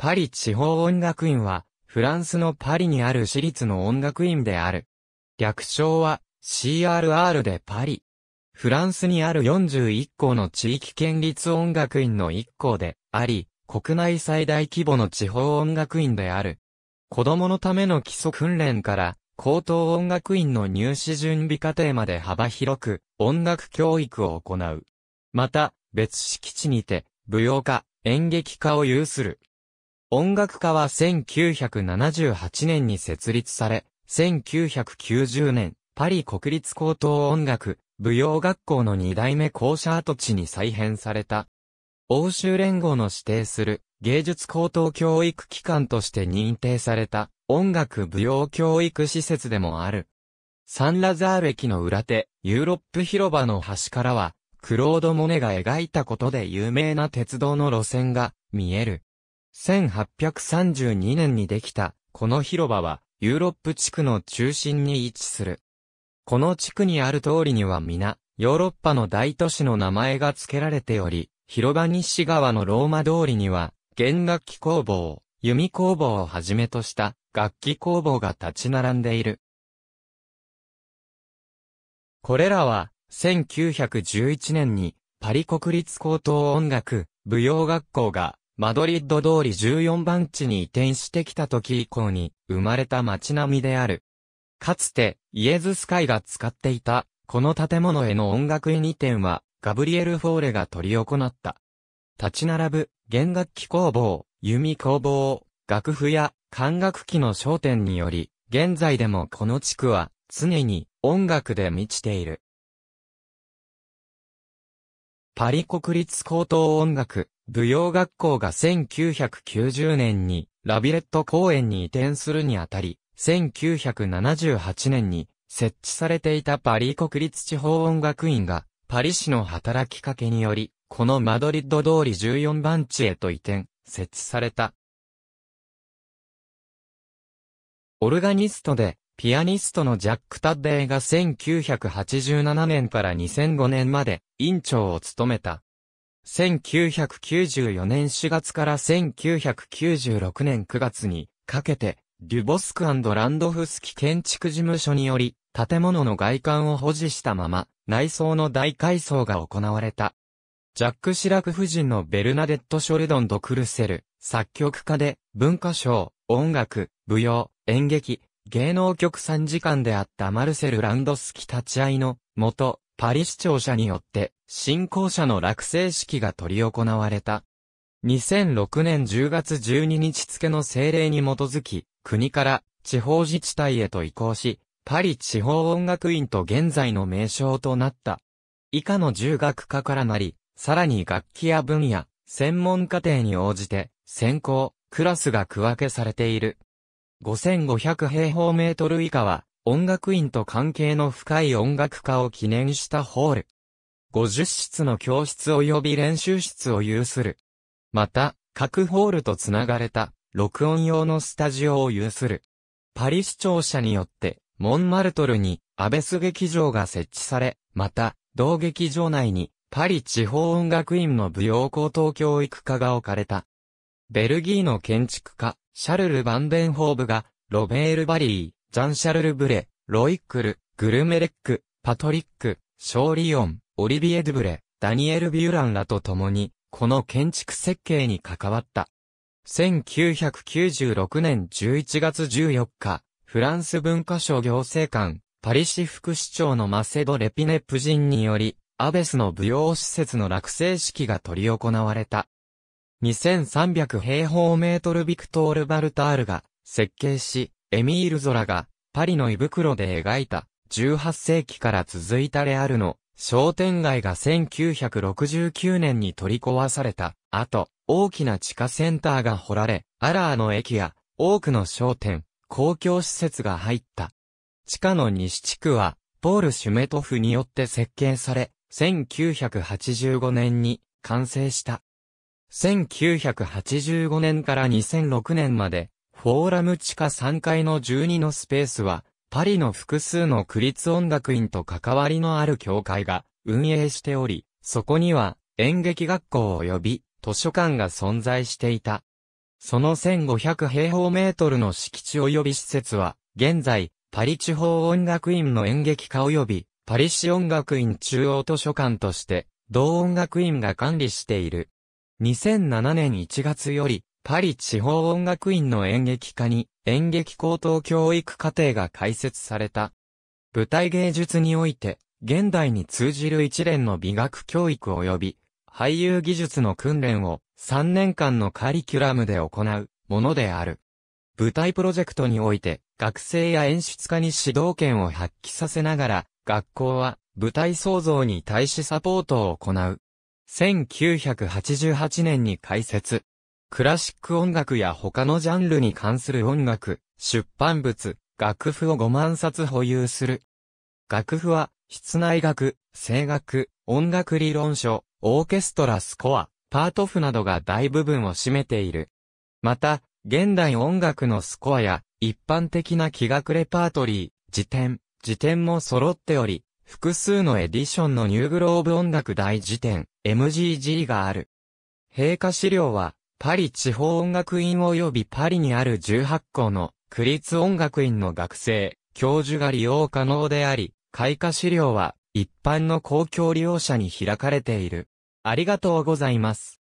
パリ地方音楽院は、フランスのパリにある私立の音楽院である。略称は CRR でパリ。フランスにある41校の地域県立音楽院の1校であり、国内最大規模の地方音楽院である。子供のための基礎訓練から、高等音楽院の入試準備課程まで幅広く、音楽教育を行う。また、別敷地にて、舞踊家、演劇家を有する。音楽家は1978年に設立され、1990年、パリ国立高等音楽、舞踊学校の二代目校舎跡地に再編された。欧州連合の指定する芸術高等教育機関として認定された音楽舞踊教育施設でもある。サンラザール駅の裏手、ユーロップ広場の端からは、クロード・モネが描いたことで有名な鉄道の路線が見える。1832年にできた、この広場は、ユーロップ地区の中心に位置する。この地区にある通りには皆、ヨーロッパの大都市の名前が付けられており、広場西側のローマ通りには、弦楽器工房、弓工房をはじめとした楽器工房が立ち並んでいる。これらは、1911年にパリ国立高等音楽舞踊学校がマドリッド通り14番地に移転してきた時以降に生まれた街並みである。かつてイエズス会が使っていたこの建物への音楽移転はガブリエル・フォーレが取り行った。立ち並ぶ弦楽器工房、弓工房、楽譜や管楽器の商店により現在でもこの地区は常に音楽で満ちている。パリ国立高等音楽、舞踊学校が1990年にラビレット公園に移転するにあたり、1978年に設置されていたパリ国立地方音楽院が、パリ市の働きかけにより、このマドリッド通り14番地へと移転、設置された。オルガニストでピアニストのジャック・タッデーが1987年から2005年まで院長を務めた。1994年4月から1996年9月にかけて、デュボスクランドフスキ建築事務所により、建物の外観を保持したまま、内装の大改装が行われた。ジャック・シラク夫人のベルナデット・ショルドン・ド・クルセル、作曲家で、文化賞、音楽、舞踊、演劇、芸能局参事官であったマルセル・ランドスキ立ち会いの、元、パリ市庁舎によって、信仰者の落成式が執り行われた。2006年10月12日付の政令に基づき、国から地方自治体へと移行し、パリ地方音楽院と現在の名称となった。以下の10学科からなり、さらに楽器や分野、専門課程に応じて、専攻、クラスが区分けされている。5500平方メートル以下は、音楽院と関係の深い音楽家を記念したホール。50室の教室及び練習室を有する。また、各ホールとつながれた、録音用のスタジオを有する。パリ市庁舎によって、モンマルトルに、アベス劇場が設置され、また、同劇場内に、パリ地方音楽院の舞踊高等教育科が置かれた。ベルギーの建築家、シャルル・バンデンホーブが、ロベール・バリー、ジャン・シャルル・ブレ、ロイックル、グルメレック、パトリック、ショーリオン、オリビエ・ドゥブレ、ダニエル・ビューランらと共に、この建築設計に関わった。1996年11月14日、フランス文化省行政官、パリ市副市長のマセド・レピネ夫人により、アベスの舞踊施設の落成式が執り行われた。2300平方メートルビクトール・バルタールが設計し、エミール・ゾラがパリの胃袋で描いた18世紀から続いたレアルの商店街が1969年に取り壊された後、大きな地下センターが掘られ、アラーの駅や多くの商店、公共施設が入った。地下の西地区は、ポール・シュメトフによって設計され、1985年に完成した。1985年から2006年まで、フォーラム地下3階の12のスペースは、パリの複数の区立音楽院と関わりのある協会が運営しており、そこには演劇学校及び図書館が存在していた。その1500平方メートルの敷地及び施設は、現在、パリ地方音楽院の演劇家及び、パリ市音楽院中央図書館として、同音楽院が管理している。2007年1月より、パリ地方音楽院の演劇科に演劇高等教育課程が開設された。舞台芸術において、現代に通じる一連の美学教育及び、俳優技術の訓練を3年間のカリキュラムで行うものである。舞台プロジェクトにおいて、学生や演出家に指導権を発揮させながら、学校は舞台創造に対しサポートを行う。1988年に開設。クラシック音楽や他のジャンルに関する音楽、出版物、楽譜を5万冊保有する。楽譜は、室内楽、声楽、音楽理論書、オーケストラスコア、パート譜などが大部分を占めている。また、現代音楽のスコアや、一般的な器楽レパートリー、辞典、辞典も揃っており、複数のエディションのニューグローブ音楽大辞典、MGG がある。陛下資料は、パリ地方音楽院及びパリにある18校の、区立音楽院の学生、教授が利用可能であり、開花資料は、一般の公共利用者に開かれている。ありがとうございます。